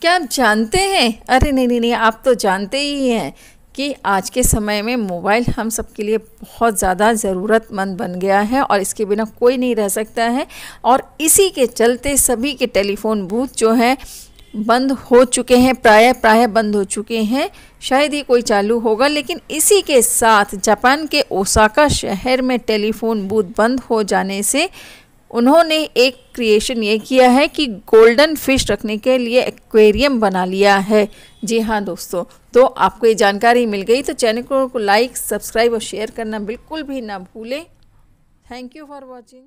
क्या आप जानते हैं अरे नहीं नहीं नहीं आप तो जानते ही हैं कि आज के समय में मोबाइल हम सब के लिए बहुत ज़्यादा ज़रूरतमंद बन गया है और इसके बिना कोई नहीं रह सकता है और इसी के चलते सभी के टेलीफोन बूथ जो हैं बंद हो चुके हैं प्राय प्राय बंद हो चुके हैं शायद ही कोई चालू होगा लेकिन इसी के साथ जापान के ओसाका शहर में टेलीफोन बूथ बंद हो जाने से उन्होंने एक क्रिएशन ये किया है कि गोल्डन फिश रखने के लिए एक्वेरियम बना लिया है जी हाँ दोस्तों तो आपको ये जानकारी मिल गई तो चैनल को लाइक सब्सक्राइब और शेयर करना बिल्कुल भी ना भूलें थैंक यू फॉर वॉचिंग